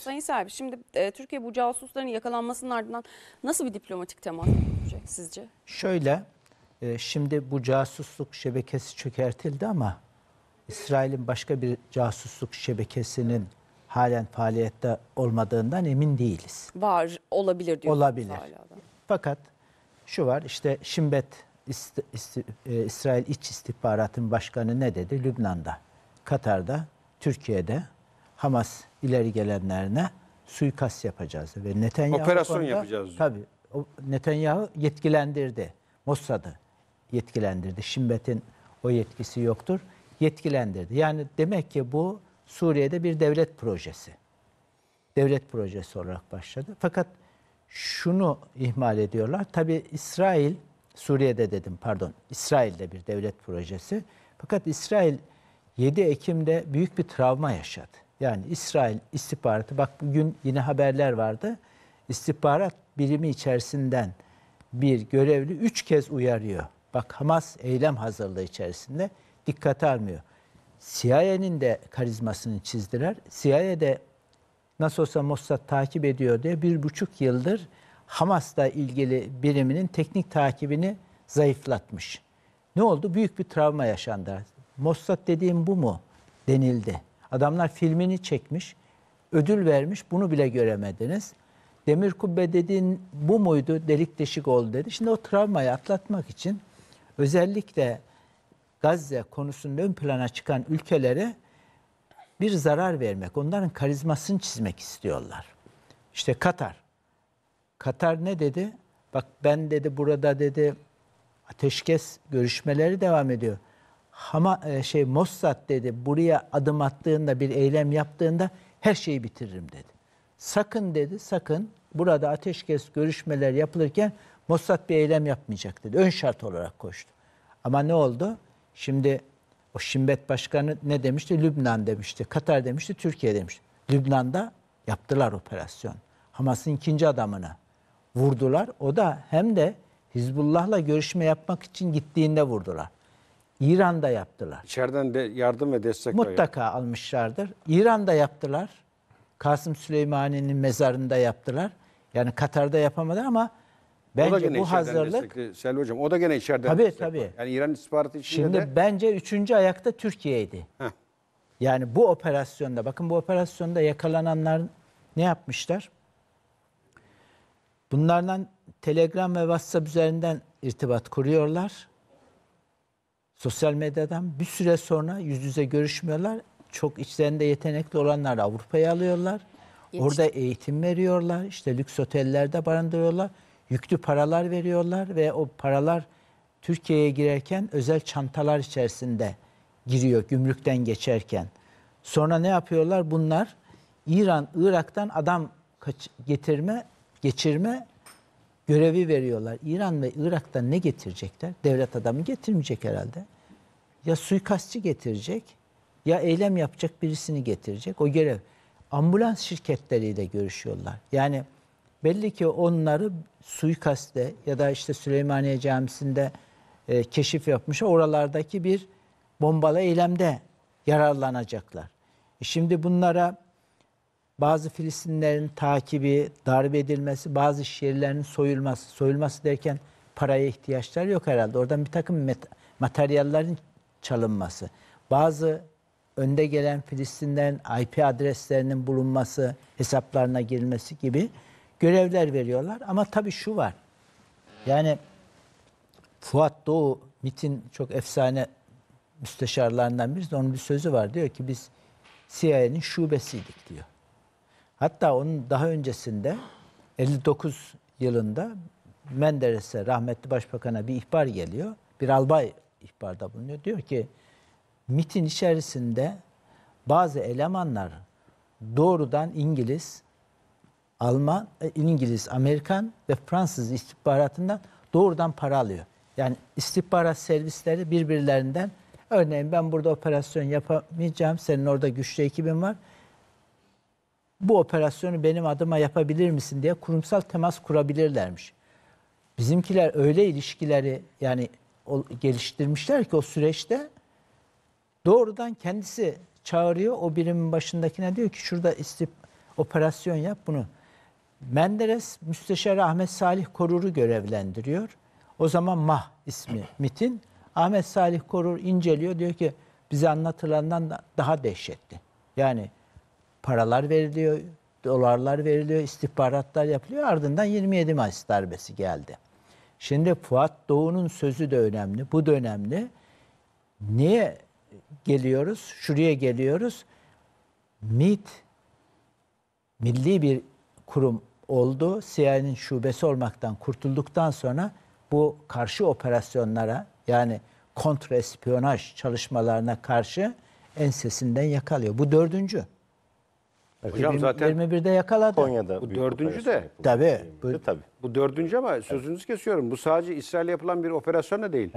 Sayın Selvi şimdi e, Türkiye bu casusların yakalanmasının ardından nasıl bir diplomatik temas olacak sizce? Şöyle e, şimdi bu casusluk şebekesi çökertildi ama İsrail'in başka bir casusluk şebekesinin halen faaliyette olmadığından emin değiliz. Var olabilir diyor. Olabilir. Fakat şu var işte Şimbet İst, İst, e, İsrail İç İstihbarat'ın başkanı ne dedi? Lübnan'da, Katar'da, Türkiye'de Hamas ileri gelenlerine suikast yapacağız ve Netanyahu operasyon konuda, yapacağız. Tabii Netanyahu yetkilendirdi. Mossad'ı yetkilendirdi. Şimbet'in o yetkisi yoktur. Yetkilendirdi. Yani demek ki bu Suriye'de bir devlet projesi. Devlet projesi olarak başladı. Fakat şunu ihmal ediyorlar. Tabi İsrail, Suriye'de dedim pardon, İsrail'de bir devlet projesi. Fakat İsrail 7 Ekim'de büyük bir travma yaşadı. Yani İsrail istihbaratı, bak bugün yine haberler vardı. İstihbarat birimi içerisinden bir görevli üç kez uyarıyor. Bak Hamas eylem hazırlığı içerisinde dikkat almıyor. CIA'nin de karizmasını çizdiler. CIA de nasıl olsa Mossad takip ediyor diye bir buçuk yıldır Hamas'la ilgili biriminin teknik takibini zayıflatmış. Ne oldu? Büyük bir travma yaşandı. Mossad dediğim bu mu? Denildi. Adamlar filmini çekmiş, ödül vermiş, bunu bile göremediniz. Demir Kubbe dediğin bu muydu, delik deşik oldu dedi. Şimdi o travmayı atlatmak için özellikle Gazze konusunda ön plana çıkan ülkelere bir zarar vermek, onların karizmasını çizmek istiyorlar. İşte Katar. Katar ne dedi? Bak ben dedi burada dedi ateşkes görüşmeleri devam ediyor. Hama, e, şey Mossad dedi buraya adım attığında bir eylem yaptığında her şeyi bitiririm dedi. Sakın dedi sakın burada ateşkes görüşmeler yapılırken Mossad bir eylem yapmayacak dedi. Ön şart olarak koştu. Ama ne oldu? Şimdi o Şimbet Başkanı ne demişti? Lübnan demişti, Katar demişti, Türkiye demişti. Lübnan'da yaptılar operasyon. Hamas'ın ikinci adamını vurdular. O da hem de Hizbullah'la görüşme yapmak için gittiğinde vurdular. İran'da yaptılar. İçeriden de yardım ve destek Mutlaka var. almışlardır. İran'da yaptılar. Kasım Süleymani'nin mezarında yaptılar. Yani Katar'da yapamadı ama bence bu hazırlık... Destekli. Selvi Hocam o da gene içeriden Tabii tabii. Var. Yani İran istihbaratı içinde Şimdi de... bence üçüncü ayakta Türkiye'ydi. Heh. Yani bu operasyonda, bakın bu operasyonda yakalananlar ne yapmışlar? Bunlardan Telegram ve WhatsApp üzerinden irtibat kuruyorlar. Sosyal medyadan bir süre sonra yüz yüze görüşmüyorlar. Çok içlerinde yetenekli olanlar Avrupa'ya alıyorlar. Geç. Orada eğitim veriyorlar. İşte lüks otellerde barındırıyorlar. Yüklü paralar veriyorlar ve o paralar Türkiye'ye girerken özel çantalar içerisinde giriyor gümrükten geçerken. Sonra ne yapıyorlar? Bunlar İran, Irak'tan adam getirme, geçirme görevi veriyorlar. İran ve Irak'tan ne getirecekler? Devlet adamı getirmeyecek herhalde. Ya suikastçı getirecek ya eylem yapacak birisini getirecek. O görev. Ambulans şirketleriyle görüşüyorlar. Yani belli ki onları suikaste ya da işte Süleymaniye Camisi'nde e, keşif yapmış oralardaki bir bombalı eylemde yararlanacaklar. E şimdi bunlara bazı Filistinlerin takibi, darbe edilmesi, bazı şehirlerin soyulması, soyulması derken paraya ihtiyaçlar yok herhalde. Oradan bir takım materyallerin çalınması, bazı önde gelen Filistinlerin IP adreslerinin bulunması, hesaplarına girilmesi gibi görevler veriyorlar. Ama tabii şu var. Yani Fuat Doğu, MIT'in çok efsane müsteşarlarından birisi. Onun bir sözü var. Diyor ki biz CIA'nin şubesiydik diyor. Hatta onun daha öncesinde 59 yılında Menderes'e rahmetli başbakana bir ihbar geliyor. Bir albay ihbarda bulunuyor. Diyor ki MIT'in içerisinde bazı elemanlar doğrudan İngiliz, Alman, e, İngiliz, Amerikan ve Fransız istihbaratından doğrudan para alıyor. Yani istihbarat servisleri birbirlerinden örneğin ben burada operasyon yapamayacağım. Senin orada güçlü ekibin var bu operasyonu benim adıma yapabilir misin diye kurumsal temas kurabilirlermiş. Bizimkiler öyle ilişkileri yani o, geliştirmişler ki o süreçte doğrudan kendisi çağırıyor o birimin başındakine diyor ki şurada istip operasyon yap bunu. Menderes Müsteşar Ahmet Salih Korur'u görevlendiriyor. O zaman Mah ismi MIT'in. Ahmet Salih Korur inceliyor diyor ki bize anlatılandan daha dehşetti. Yani paralar veriliyor, dolarlar veriliyor, istihbaratlar yapılıyor. Ardından 27 Mayıs darbesi geldi. Şimdi Fuat Doğu'nun sözü de önemli, bu da önemli. Niye geliyoruz? Şuraya geliyoruz. MIT milli bir kurum oldu. CIA'nin şubesi olmaktan kurtulduktan sonra bu karşı operasyonlara yani kontrespiyonaj çalışmalarına karşı ensesinden yakalıyor. Bu dördüncü. Hocam zaten 21'de yakaladı. Konya'da bu dördüncü operasyon de. yapıldı. Tabii. Bu, Tabii. Bu dördüncü ama sözünüzü kesiyorum. Bu sadece İsrail'e yapılan bir operasyon da değil.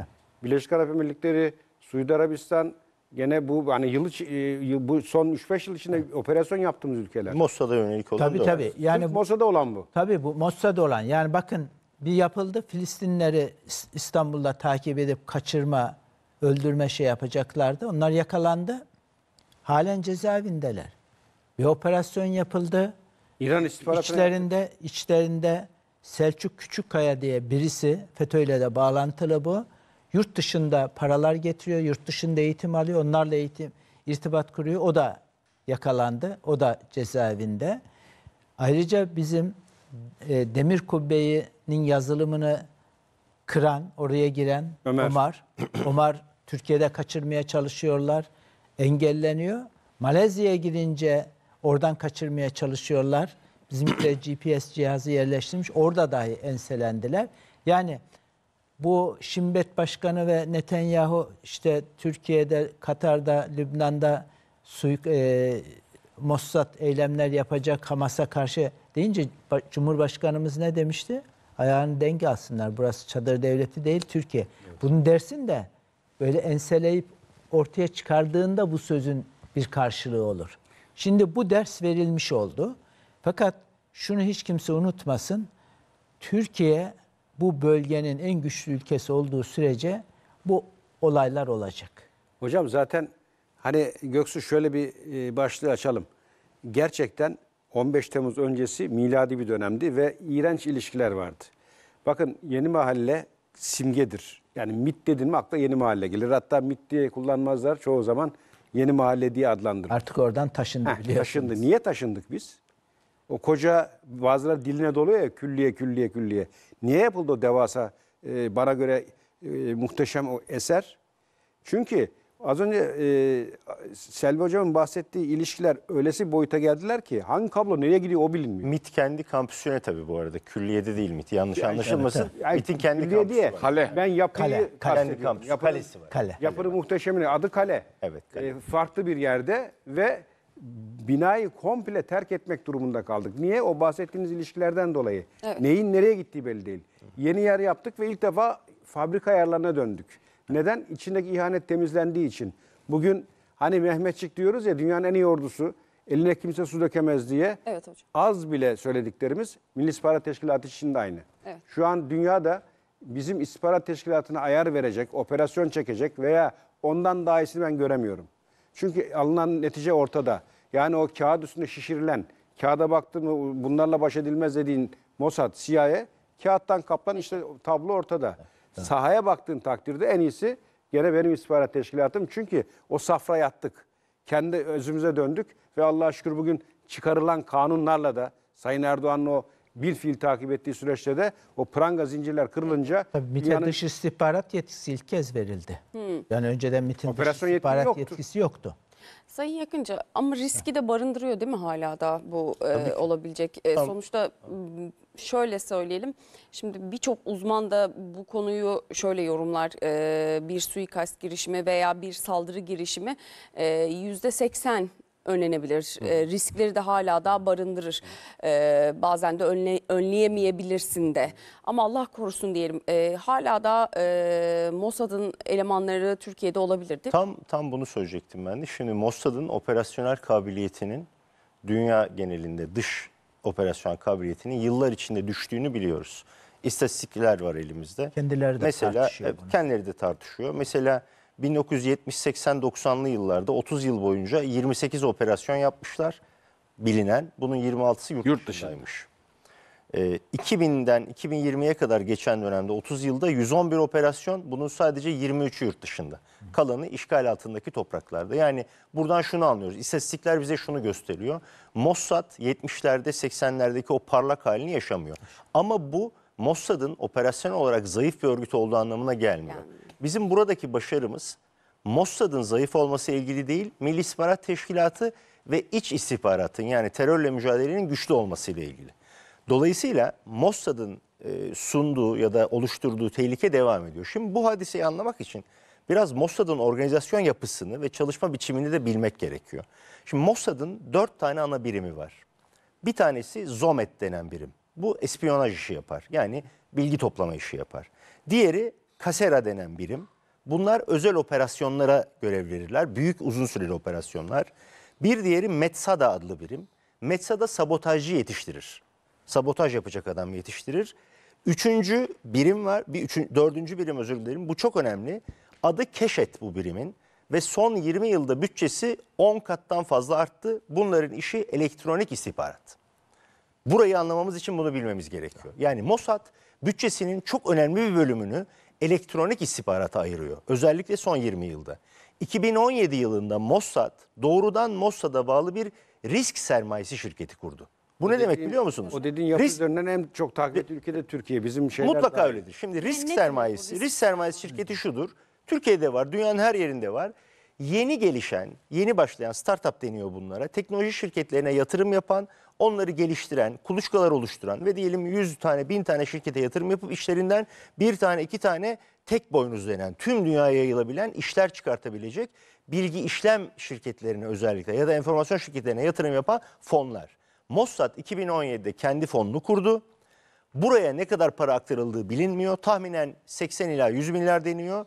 Birleşik Arap Emirlikleri, Suudi Arabistan gene bu hani yıl, e, bu son 3-5 yıl içinde operasyon yaptığımız ülkeler. Mossad'a yönelik olan Tabii da var. Yani bu- olan bu. Tabii bu Mossad'da olan. Yani bakın bir yapıldı. Filistinleri İstanbul'da takip edip kaçırma, öldürme şey yapacaklardı. Onlar yakalandı. Halen cezaevindeler bir operasyon yapıldı. İran istihbaratı İçlerinde, yaptı. içlerinde Selçuk Küçükkaya diye birisi, FETÖ ile de bağlantılı bu. Yurt dışında paralar getiriyor, yurt dışında eğitim alıyor, onlarla eğitim irtibat kuruyor. O da yakalandı, o da cezaevinde. Ayrıca bizim e, Demir Kubbe'nin yazılımını kıran, oraya giren Ömer. Omar. Omar Türkiye'de kaçırmaya çalışıyorlar. Engelleniyor. Malezya'ya girince Oradan kaçırmaya çalışıyorlar. Bizimkiler GPS cihazı yerleştirmiş. Orada dahi enselendiler. Yani bu Şimbet Başkanı ve Netanyahu işte Türkiye'de, Katar'da, Lübnan'da suik, e, Mossad eylemler yapacak Hamas'a karşı deyince Cumhurbaşkanımız ne demişti? Ayağını denge alsınlar. Burası çadır devleti değil Türkiye. Evet. Bunun dersin de böyle enseleyip ortaya çıkardığında bu sözün bir karşılığı olur. Şimdi bu ders verilmiş oldu. Fakat şunu hiç kimse unutmasın. Türkiye bu bölgenin en güçlü ülkesi olduğu sürece bu olaylar olacak. Hocam zaten hani Göksu şöyle bir e, başlığı açalım. Gerçekten 15 Temmuz öncesi miladi bir dönemdi ve iğrenç ilişkiler vardı. Bakın yeni mahalle simgedir. Yani MIT dedin mi akla yeni mahalle gelir. Hatta MIT diye kullanmazlar çoğu zaman Yeni Mahalle diye adlandırıldı. Artık oradan taşındı Heh, biliyorsunuz. Taşındı. Niye taşındık biz? O koca bazıları diline doluyor ya külliye külliye külliye. Niye yapıldı o devasa e, bana göre e, muhteşem o eser? Çünkü Az önce e, Selvi Hocam'ın bahsettiği ilişkiler öylesi boyuta geldiler ki hangi kablo nereye gidiyor o bilinmiyor. MIT kendi kampüsüne tabii bu arada. Külliyede değil MIT. Yanlış yani, anlaşılmasın. Yani, MIT'in kendi kampüsü diye, var. Kale. Ben yapıyı kale. Kendi kampüsü. Yapının, kalesi var. Kale. Yapının muhteşemini adı kale. Evet. Kale. E, farklı bir yerde ve binayı komple terk etmek durumunda kaldık. Niye? O bahsettiğiniz ilişkilerden dolayı. Evet. Neyin nereye gittiği belli değil. Yeni yer yaptık ve ilk defa fabrika ayarlarına döndük. Neden? İçindeki ihanet temizlendiği için. Bugün hani Mehmetçik diyoruz ya dünyanın en iyi ordusu eline kimse su dökemez diye Evet hocam. az bile söylediklerimiz Milli İstihbarat Teşkilatı için de aynı. Evet. Şu an dünyada bizim istihbarat teşkilatına ayar verecek, operasyon çekecek veya ondan daha iyisini ben göremiyorum. Çünkü alınan netice ortada. Yani o kağıt üstünde şişirilen, kağıda baktın bunlarla baş edilmez dediğin Mossad, CIA, kağıttan kaplan işte tablo ortada. Sahaya baktığın takdirde en iyisi gene benim istihbarat teşkilatım. Çünkü o safra yattık. Kendi özümüze döndük ve Allah'a şükür bugün çıkarılan kanunlarla da Sayın Erdoğan'ın o bir fiil takip ettiği süreçte de o pranga zincirler kırılınca Tabii MİT'e dış istihbarat yetkisi ilk kez verildi. Hı. Hmm. Yani önceden mitin dış istihbarat yoktu. yetkisi yoktu. Sayın yakınca ama riski de barındırıyor değil mi hala da bu e, olabilecek? E, Tabii. sonuçta şöyle söyleyelim. Şimdi birçok uzman da bu konuyu şöyle yorumlar. E, bir suikast girişimi veya bir saldırı girişimi e, yüzde 80 önlenebilir. E, riskleri de hala daha barındırır. E, bazen de önle, önleyemeyebilirsin de. Ama Allah korusun diyelim. E, hala da e, Mossad'ın elemanları Türkiye'de olabilir değil mi? Tam tam bunu söyleyecektim ben de. Şimdi Mossad'ın operasyonel kabiliyetinin dünya genelinde dış operasyon kabiliyetinin yıllar içinde düştüğünü biliyoruz. İstatistikler var elimizde. Kendileri de Mesela tartışıyor bunu. kendileri de tartışıyor. Mesela 1970-80-90'lı yıllarda 30 yıl boyunca 28 operasyon yapmışlar. Bilinen bunun 26'sı yurt, yurt dışındaymış. E, 2000'den 2020'ye kadar geçen dönemde 30 yılda 111 operasyon bunun sadece 23'ü yurt dışında. Kalanı işgal altındaki topraklarda. Yani buradan şunu anlıyoruz. İstatistikler bize şunu gösteriyor. Mossad 70'lerde 80'lerdeki o parlak halini yaşamıyor. Ama bu Mossad'ın operasyon olarak zayıf bir örgüt olduğu anlamına gelmiyor. Yani. Bizim buradaki başarımız Mossad'ın zayıf olması ilgili değil, Milli İstihbarat Teşkilatı ve iç istihbaratın yani terörle mücadelenin güçlü olması ile ilgili. Dolayısıyla Mossad'ın e, sunduğu ya da oluşturduğu tehlike devam ediyor. Şimdi bu hadiseyi anlamak için biraz Mossad'ın organizasyon yapısını ve çalışma biçimini de bilmek gerekiyor. Şimdi Mossad'ın dört tane ana birimi var. Bir tanesi ZOMET denen birim. Bu espiyonaj işi yapar. Yani bilgi toplama işi yapar. Diğeri kasera denen birim. Bunlar özel operasyonlara görev verirler. Büyük uzun süreli operasyonlar. Bir diğeri Metsada adlı birim. Metsada sabotajcı yetiştirir. Sabotaj yapacak adam yetiştirir. Üçüncü birim var. Bir üçün, dördüncü birim özür dilerim. Bu çok önemli. Adı Keşet bu birimin. Ve son 20 yılda bütçesi 10 kattan fazla arttı. Bunların işi elektronik istihbarat. Burayı anlamamız için bunu bilmemiz gerekiyor. Yani Mossad bütçesinin çok önemli bir bölümünü elektronik istihbarata ayırıyor. Özellikle son 20 yılda. 2017 yılında Mossad doğrudan Mossad'a bağlı bir risk sermayesi şirketi kurdu. Bu o ne dediğin, demek biliyor musunuz? O dediğin yapı risk, üzerinden en çok takip ettiği ülkede Türkiye bizim şeyler. Mutlaka daha... öyledir. Şimdi risk ne sermayesi, risk? risk sermayesi şirketi şudur. Türkiye'de var, dünyanın her yerinde var. Yeni gelişen, yeni başlayan startup deniyor bunlara. Teknoloji şirketlerine yatırım yapan, onları geliştiren, kuluçkalar oluşturan ve diyelim 100 tane, 1000 tane şirkete yatırım yapıp işlerinden bir tane, iki tane tek boynuz denen, tüm dünyaya yayılabilen işler çıkartabilecek bilgi işlem şirketlerine özellikle ya da enformasyon şirketlerine yatırım yapan fonlar. Mossad 2017'de kendi fonunu kurdu. Buraya ne kadar para aktarıldığı bilinmiyor. Tahminen 80 ila 100 milyar deniyor.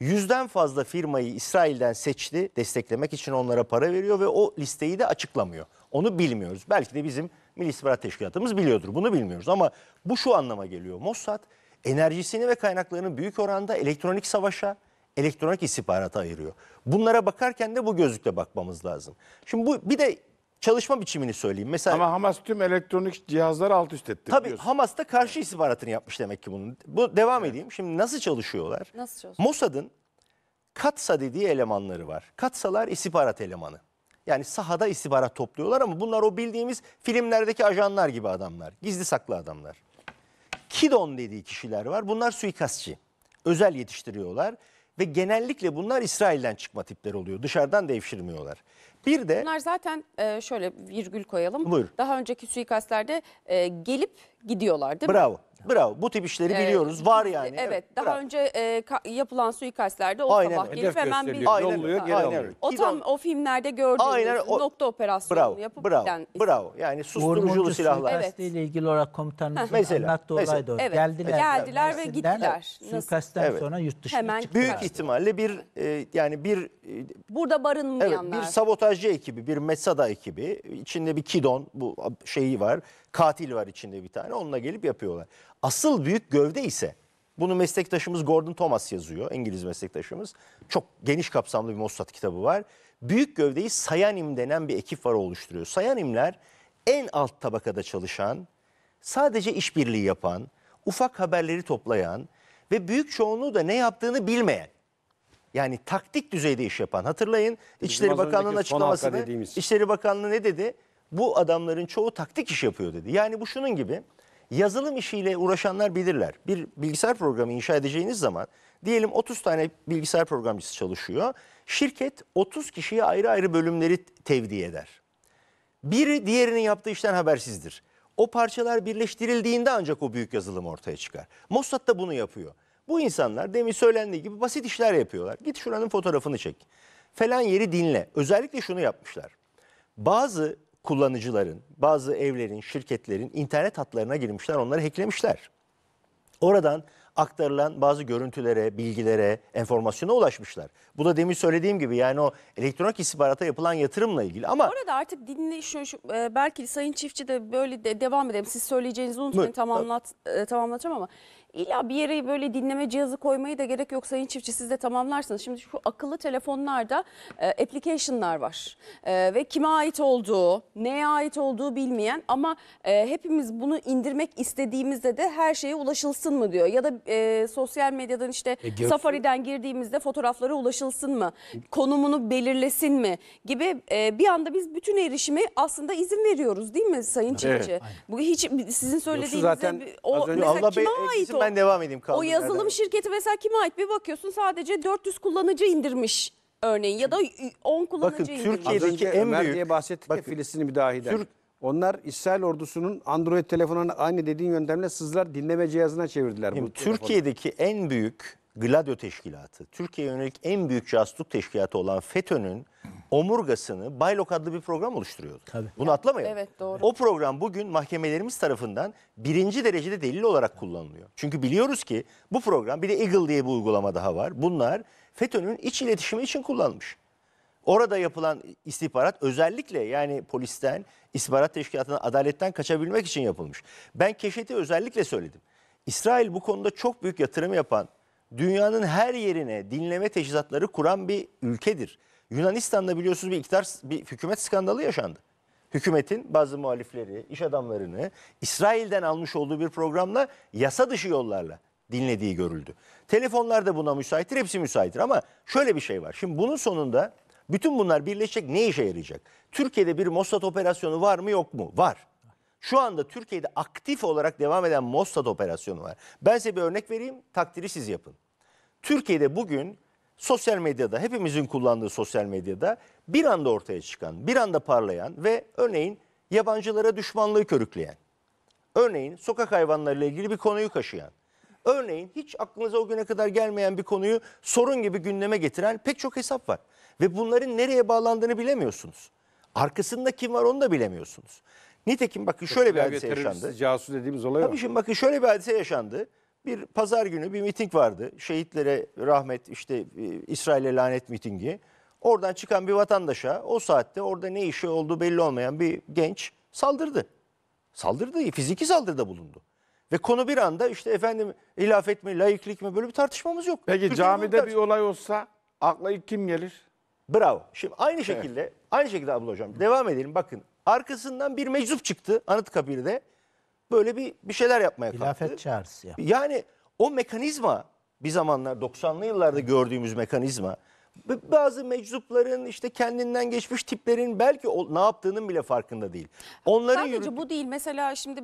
Yüzden fazla firmayı İsrail'den seçti desteklemek için onlara para veriyor ve o listeyi de açıklamıyor. Onu bilmiyoruz. Belki de bizim Milli İstihbarat Teşkilatımız biliyordur. Bunu bilmiyoruz ama bu şu anlama geliyor. Mossad enerjisini ve kaynaklarını büyük oranda elektronik savaşa, elektronik istihbarata ayırıyor. Bunlara bakarken de bu gözlükle bakmamız lazım. Şimdi bu bir de çalışma biçimini söyleyeyim. Mesela Ama Hamas tüm elektronik cihazları alt üst etti Tabii biliyorsun. Hamas da karşı istihbaratını yapmış demek ki bunun. Bu devam evet. edeyim. Şimdi nasıl çalışıyorlar? Nasıl çalışıyorlar? Mossad'ın Katsa dediği elemanları var. Katsalar istihbarat elemanı. Yani sahada istihbarat topluyorlar ama bunlar o bildiğimiz filmlerdeki ajanlar gibi adamlar. Gizli saklı adamlar. Kidon dediği kişiler var. Bunlar suikastçı. Özel yetiştiriyorlar ve genellikle bunlar İsrail'den çıkma tipler oluyor. Dışarıdan devşirmiyorlar. Bir de bunlar zaten e, şöyle virgül koyalım. Buyur. Daha önceki suikastlerde e, gelip gidiyorlar değil Bravo. mi? Bravo. Bravo bu tip işleri Ee, biliyoruz var yani. Evet, daha bravo. önce e, yapılan suikastlerde o Aynen sabah gelip hemen bir Aynen yolluyor, geri aynen alıyor. o tam o filmlerde gördüğümüz Aynen, o- nokta operasyonu Bravo, yapıp bravo, giden bravo. Yani susturuculu silahlar. Evet. ile ilgili olarak komutanımızın Mesela, anlattığı mesela. o. Evet, evet. Geldiler ve gittiler. Nasıl? Suikastten Evet. sonra yurt dışına Hemen çıktılar. Büyük ihtimalle bir e, yani bir e, burada evet, barınmayanlar. bir sabotajcı ekibi, bir Mesada ekibi, içinde bir Kidon bu şeyi var katil var içinde bir tane onunla gelip yapıyorlar. Asıl büyük gövde ise bunu meslektaşımız Gordon Thomas yazıyor İngiliz meslektaşımız. Çok geniş kapsamlı bir Mossad kitabı var. Büyük gövdeyi Sayanim denen bir ekip var oluşturuyor. Sayanimler en alt tabakada çalışan, sadece işbirliği yapan, ufak haberleri toplayan ve büyük çoğunluğu da ne yaptığını bilmeyen. Yani taktik düzeyde iş yapan. Hatırlayın İçişleri Bakanlığı'nın açıklamasını. İçişleri Bakanlığı ne dedi? bu adamların çoğu taktik iş yapıyor dedi. Yani bu şunun gibi yazılım işiyle uğraşanlar bilirler. Bir bilgisayar programı inşa edeceğiniz zaman diyelim 30 tane bilgisayar programcısı çalışıyor. Şirket 30 kişiye ayrı ayrı bölümleri tevdi eder. Biri diğerinin yaptığı işten habersizdir. O parçalar birleştirildiğinde ancak o büyük yazılım ortaya çıkar. Mossad da bunu yapıyor. Bu insanlar demin söylendiği gibi basit işler yapıyorlar. Git şuranın fotoğrafını çek. Falan yeri dinle. Özellikle şunu yapmışlar. Bazı kullanıcıların, bazı evlerin, şirketlerin internet hatlarına girmişler, onları hacklemişler. Oradan aktarılan bazı görüntülere, bilgilere, enformasyona ulaşmışlar. Bu da demin söylediğim gibi yani o elektronik istihbarata yapılan yatırımla ilgili ama... Orada artık dinle şu, şu e, belki Sayın Çiftçi de böyle de, devam edelim. Siz söyleyeceğinizi unutmayın tam anlat, e, tamamlatacağım ama İlla bir yere böyle dinleme cihazı koymayı da gerek yok sayın çiftçi siz de tamamlarsınız. Şimdi şu akıllı telefonlarda e, application'lar var e, ve kime ait olduğu, neye ait olduğu bilmeyen ama e, hepimiz bunu indirmek istediğimizde de her şeye ulaşılsın mı diyor. Ya da e, sosyal medyadan işte e, Safari'den girdiğimizde fotoğraflara ulaşılsın mı, konumunu belirlesin mi gibi e, bir anda biz bütün erişimi aslında izin veriyoruz değil mi sayın çiftçi? Evet. Bu hiç sizin söylediğinizde o mesela kime ait olduğu ben devam edeyim. O yazılım yerden. şirketi mesela kime ait bir bakıyorsun sadece 400 kullanıcı indirmiş örneğin ya da 10 kullanıcı indirmiş. Bakın Türkiye'deki en Ömer büyük. diye bahsettik Bakın, ya Filistin'i müdahiden. Türk, onlar İsrail ordusunun Android telefonlarını aynı dediğin yöntemle sızlar dinleme cihazına çevirdiler. bu Türkiye'deki telefonu. en büyük Gladio Teşkilatı, Türkiye yönelik en büyük casusluk teşkilatı olan FETÖ'nün omurgasını Baylok adlı bir program oluşturuyordu. Tabii. Bunu atlamayın. Evet doğru. O program bugün mahkemelerimiz tarafından birinci derecede delil olarak kullanılıyor. Çünkü biliyoruz ki bu program bir de Eagle diye bir uygulama daha var. Bunlar FETÖ'nün iç iletişimi için kullanılmış. Orada yapılan istihbarat özellikle yani polisten, istihbarat teşkilatından, adaletten kaçabilmek için yapılmış. Ben Keşet'i özellikle söyledim. İsrail bu konuda çok büyük yatırım yapan, dünyanın her yerine dinleme teçhizatları kuran bir ülkedir. Yunanistan'da biliyorsunuz bir iktidar bir hükümet skandalı yaşandı. Hükümetin bazı muhalifleri, iş adamlarını İsrail'den almış olduğu bir programla yasa dışı yollarla dinlediği görüldü. Telefonlar da buna müsaittir, hepsi müsaittir ama şöyle bir şey var. Şimdi bunun sonunda bütün bunlar birleşecek ne işe yarayacak? Türkiye'de bir Mossad operasyonu var mı yok mu? Var. Şu anda Türkiye'de aktif olarak devam eden Mossad operasyonu var. Ben size bir örnek vereyim, takdiri siz yapın. Türkiye'de bugün sosyal medyada hepimizin kullandığı sosyal medyada bir anda ortaya çıkan, bir anda parlayan ve örneğin yabancılara düşmanlığı körükleyen, örneğin sokak hayvanlarıyla ilgili bir konuyu kaşıyan, örneğin hiç aklınıza o güne kadar gelmeyen bir konuyu sorun gibi gündeme getiren pek çok hesap var. Ve bunların nereye bağlandığını bilemiyorsunuz. Arkasında kim var onu da bilemiyorsunuz. Nitekim bakın şöyle bir hadise yaşandı. Casus dediğimiz olay Tabii şimdi bakın şöyle bir hadise yaşandı. Bir pazar günü bir miting vardı. Şehitlere rahmet işte e, İsrail'e lanet mitingi. Oradan çıkan bir vatandaşa o saatte orada ne işi olduğu belli olmayan bir genç saldırdı. Saldırdı, fiziki saldırıda bulundu. Ve konu bir anda işte efendim hilafet mi, laiklik mi böyle bir tartışmamız yok. Peki Türkiye camide bir olay olsa akla ilk kim gelir? Bravo. Şimdi aynı şekilde, evet. aynı şekilde abla hocam devam edelim. Bakın arkasından bir meczup çıktı Anıtkabir'de böyle bir bir şeyler yapmaya kalktı. Hilafet çağrısı yaptı. Yani o mekanizma bir zamanlar 90'lı yıllarda gördüğümüz mekanizma bazı meczupların işte kendinden geçmiş tiplerin belki o, ne yaptığının bile farkında değil. Onların Sadece yürüt... bu değil. Mesela şimdi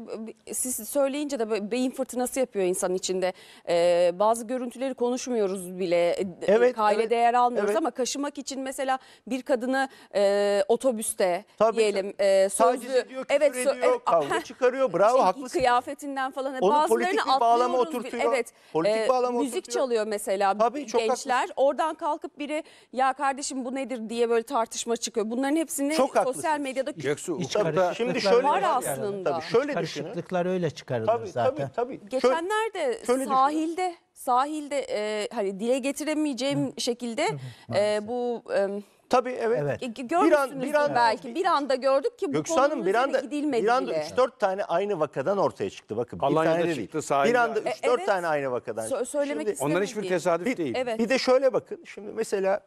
siz söyleyince de beyin fırtınası yapıyor insan içinde. Ee, bazı görüntüleri konuşmuyoruz bile. E, evet, Aile evet, değer almıyoruz evet. ama kaşımak için mesela bir kadını e, otobüste Tabii diyelim e, sözlü ediyor, evet, ediyor, evet, kavga çıkarıyor. Bravo şey, haklısın. Kıyafetinden falan e, Onu bazılarını politik bir bağlama oturtuyor. Evet. Politik e, bağlama müzik oturtuyor. çalıyor mesela Tabii, gençler. Oradan kalkıp biri ya kardeşim bu nedir diye böyle tartışma çıkıyor. Bunların hepsini Çok sosyal haklısınız. medyada Göksu İç Tabii, şimdi şöyle var aslında. Tabii, şöyle düşünün. Karışıklıklar öyle çıkarılır Tabii, zaten. tabii, tabii. Geçenlerde Şöyle sahilde sahilde e, hani dile getiremeyeceğim şekilde e, bu e, Tabii evet. evet. E, bir an, bir an, belki. Bir anda gördük ki bu Göksu Hanım bir anda, gidilmedi bir anda 3-4 tane aynı vakadan ortaya çıktı. Bakın Alanya'da bir tane çıktı, değil. Bir anda 3-4 e, evet. tane aynı vakadan. Sö söylemek şimdi, Onlar hiçbir tesadüf bir, değil. Evet. Bir de şöyle bakın. Şimdi mesela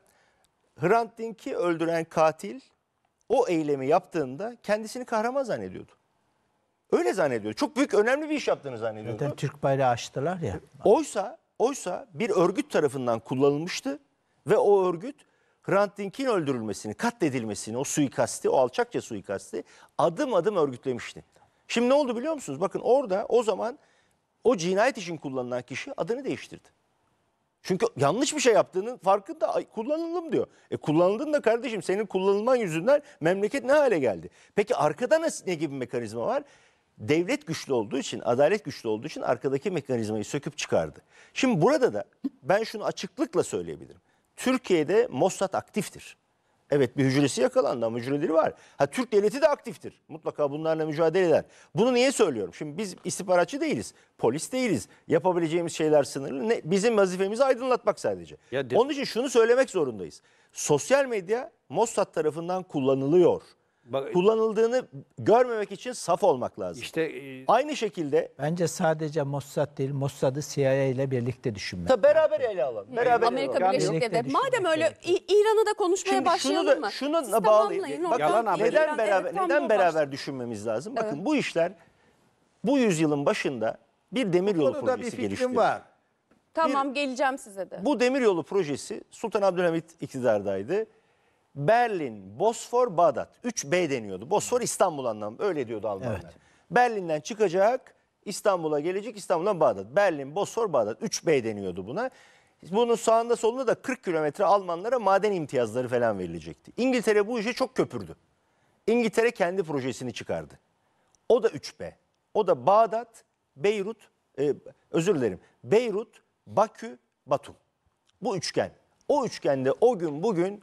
Hrant Dink'i öldüren katil o eylemi yaptığında kendisini kahraman zannediyordu. Öyle zannediyor. Çok büyük önemli bir iş yaptığını zannediyordu. Zaten Türk bayrağı açtılar ya. Oysa oysa bir örgüt tarafından kullanılmıştı ve o örgüt Hrant Dink'in öldürülmesini, katledilmesini, o suikasti, o alçakça suikasti adım adım örgütlemişti. Şimdi ne oldu biliyor musunuz? Bakın orada o zaman o cinayet için kullanılan kişi adını değiştirdi. Çünkü yanlış bir şey yaptığının farkında Ay, kullanıldım diyor. E kullanıldın da kardeşim senin kullanılman yüzünden memleket ne hale geldi? Peki arkada nasıl, ne gibi mekanizma var? Devlet güçlü olduğu için, adalet güçlü olduğu için arkadaki mekanizmayı söküp çıkardı. Şimdi burada da ben şunu açıklıkla söyleyebilirim. Türkiye'de Mossad aktiftir. Evet bir hücresi yakalandı ama hücreleri var. Ha Türk devleti de aktiftir. Mutlaka bunlarla mücadele eder. Bunu niye söylüyorum? Şimdi biz istihbaratçı değiliz. Polis değiliz. Yapabileceğimiz şeyler sınırlı. Ne, bizim vazifemiz aydınlatmak sadece. Ya, Onun için şunu söylemek zorundayız. Sosyal medya Mossad tarafından kullanılıyor. Bak- kullanıldığını görmemek için saf olmak lazım. İşte e, Aynı şekilde Bence sadece Mossad değil, Mossad'ı CIA ile birlikte düşünmek. da beraber ele alalım. Beraber ele alalım. Amerika Birleşik Birlikte Devletleri. Madem öyle İran'ı da konuşmaya Şimdi başlayalım şunu da mı? şunu da bağlayayım. Bakın Yalan haberi. neden beraber tam neden beraber düşünmemiz lazım? Bakın bu işler bu yüzyılın başında bir demiryolu Konuda bir projesi fikrim geliştirdi. var. Tamam geleceğim size de. Bu demiryolu projesi Sultan Abdülhamit iktidardaydı. Berlin, Bosfor, Bağdat. 3B deniyordu. Bosfor İstanbul anlamı. Öyle diyordu Almanlar. Evet. Berlin'den çıkacak, İstanbul'a gelecek, İstanbul'dan Bağdat. Berlin, Bosfor, Bağdat. 3B deniyordu buna. Bunun sağında solunda da 40 kilometre Almanlara maden imtiyazları falan verilecekti. İngiltere bu işe çok köpürdü. İngiltere kendi projesini çıkardı. O da 3B. O da Bağdat, Beyrut, e, özür dilerim. Beyrut, Bakü, Batum. Bu üçgen. O üçgende o gün bugün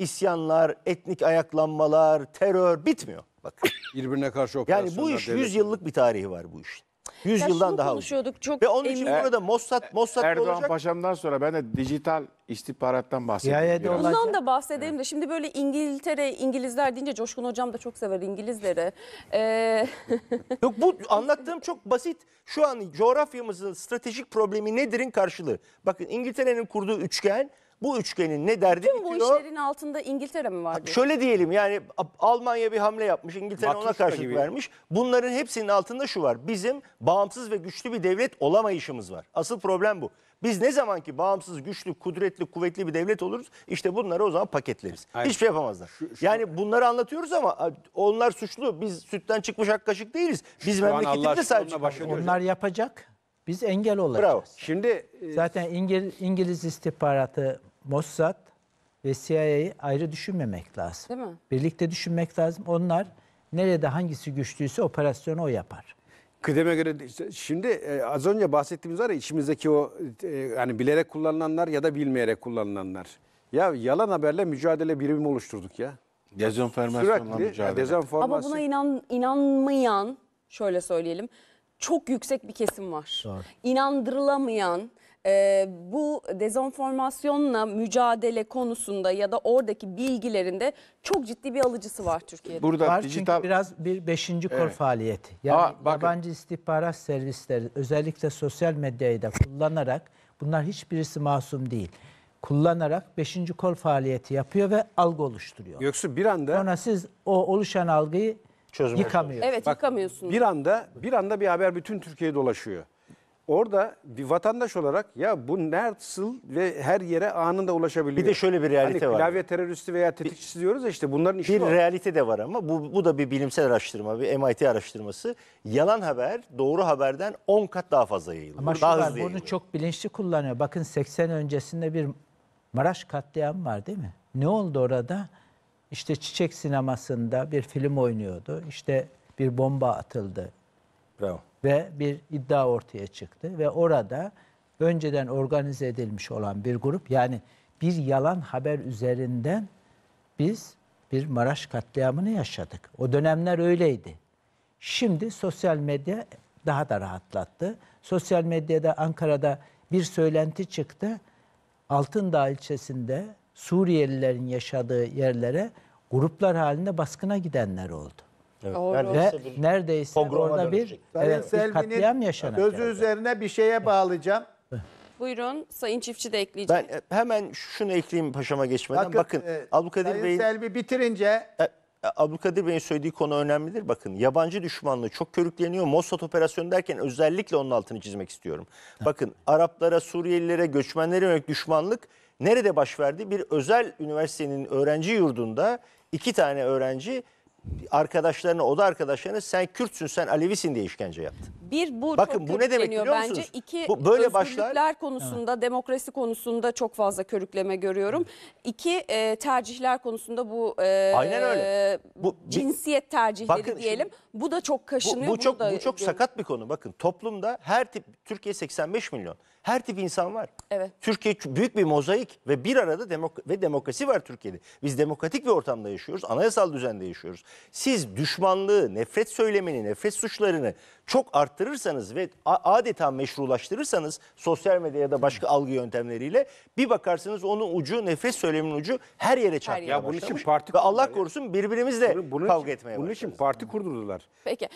isyanlar, etnik ayaklanmalar, terör bitmiyor. Bak. Birbirine karşı Yani bu iş devlet- 100 yıllık bir tarihi var bu işin. 100 Ya yıldan daha uzun. çok Ve onun için emin. burada Mossad, e, Mossad Erdoğan olacak. Paşa'mdan sonra ben de dijital istihbarattan Yaya bahsediyorum. biraz. Bundan da bahsedeyim de şimdi böyle İngiltere, İngilizler deyince Coşkun Hocam da çok sever İngilizleri. Ee, Yok bu anlattığım çok basit. Şu an coğrafyamızın stratejik problemi nedirin karşılığı. Bakın İngiltere'nin kurduğu üçgen bu üçgenin ne derdi Tüm bu işlerin altında İngiltere mi vardı? Şöyle diyelim yani Almanya bir hamle yapmış, İngiltere ona karşılık gibi. vermiş. Bunların hepsinin altında şu var. Bizim bağımsız ve güçlü bir devlet olamayışımız var. Asıl problem bu. Biz ne zaman ki bağımsız, güçlü, kudretli, kuvvetli bir devlet oluruz işte bunları o zaman paketleriz. Aynen. Hiçbir şey yapamazlar. yani bunları anlatıyoruz ama onlar suçlu. Biz sütten çıkmış ak kaşık değiliz. Biz memleketimizde sadece Onlar yapacak. Biz engel olacağız. Bravo. Şimdi e, Zaten İngil, İngiliz istihbaratı Mossad ve CIA'yı ayrı düşünmemek lazım. Değil mi? Birlikte düşünmek lazım. Onlar nerede hangisi güçlüyse operasyonu o yapar. Kıdeme göre şimdi e, az önce bahsettiğimiz var ya içimizdeki o e, yani e, bilerek kullanılanlar ya da bilmeyerek kullanılanlar. Ya yalan haberle mücadele birimi oluşturduk ya. Dezenformasyonla Sürekli, mücadele. Dezenformasyon. Ama buna inan, inanmayan şöyle söyleyelim çok yüksek bir kesim var. Doğru. İnandırılamayan e, bu dezenformasyonla mücadele konusunda ya da oradaki bilgilerinde çok ciddi bir alıcısı var Türkiye'de. Burada var dijital... çünkü biraz bir beşinci kor evet. faaliyeti. Yani Aa, bakın. yabancı istihbarat servisleri özellikle sosyal medyayı da kullanarak bunlar hiçbirisi masum değil kullanarak beşinci kol faaliyeti yapıyor ve algı oluşturuyor. Yoksa bir anda sonra siz o oluşan algıyı Çözmeye yıkamıyorsunuz. Evet, Bak, yıkamıyorsunuz. Bir anda bir anda bir haber bütün Türkiye'ye dolaşıyor. Orada bir vatandaş olarak ya bu nasıl ve her yere anında ulaşabiliyor. Bir de şöyle bir realite hani var. Klavye teröristi veya tetikçisi bir, diyoruz ya işte bunların işi Bir var. realite de var ama bu, bu da bir bilimsel araştırma, bir MIT araştırması. Yalan haber doğru haberden 10 kat daha fazla yayılıyor. Ama şu var, bunu yayılıyor. çok bilinçli kullanıyor. Bakın 80 öncesinde bir Maraş katliamı var değil mi? Ne oldu orada? İşte Çiçek sinemasında bir film oynuyordu. İşte bir bomba atıldı Bravo. Ve bir iddia ortaya çıktı ve orada önceden organize edilmiş olan bir grup yani bir yalan haber üzerinden biz bir Maraş katliamını yaşadık. O dönemler öyleydi. Şimdi sosyal medya daha da rahatlattı. Sosyal medyada Ankara'da bir söylenti çıktı. Altındağ ilçesinde Suriyelilerin yaşadığı yerlere gruplar halinde baskına gidenler oldu. Evet. Yani Ne, neredeyse orada bir, dönüşecek. Sayın evet, bir katliam yaşanacak. sözü üzerine bir şeye bağlayacağım. Buyurun Sayın Çiftçi de ekleyecek. Ben e, hemen şunu ekleyeyim paşama geçmeden. Bakın, e, Abdülkadir Sayın Selvi bitirince e, e, Abdülkadir Bey'in söylediği konu önemlidir. Bakın yabancı düşmanlığı çok körükleniyor. Mossad operasyonu derken özellikle onun altını çizmek istiyorum. Bakın Araplara, Suriyelilere, göçmenlere yönelik düşmanlık nerede baş verdi? Bir özel üniversitenin öğrenci yurdunda iki tane öğrenci arkadaşlarına, o da arkadaşlarına sen Kürtsün, sen Alevisin diye işkence yaptı. Bir bu Bakın, çok bu ne demek biliyor bence. Musunuz? İki bu, böyle başlar. konusunda, evet. demokrasi konusunda çok fazla körükleme görüyorum. İki e, tercihler konusunda bu e, Aynen öyle. Bu, cinsiyet tercihleri bakın, diyelim. Şimdi, bu da çok kaşınıyor. Bu, bu çok, da, bu çok sakat bir konu. Bakın toplumda her tip, Türkiye 85 milyon. Her tip insan var. Evet. Türkiye büyük bir mozaik ve bir arada demok ve demokrasi var Türkiye'de. Biz demokratik bir ortamda yaşıyoruz. Anayasal düzende yaşıyoruz. Siz düşmanlığı, nefret söylemini, nefret suçlarını çok arttırırsanız ve adeta meşrulaştırırsanız sosyal medya ya da başka algı yöntemleriyle bir bakarsınız onun ucu, nefret söyleminin ucu her yere çarpıyor. Ya bunun için parti ve Allah korusun birbirimizle bunun, bunun kavga için, etmeye Bunun için parti kurdurdular. Peki.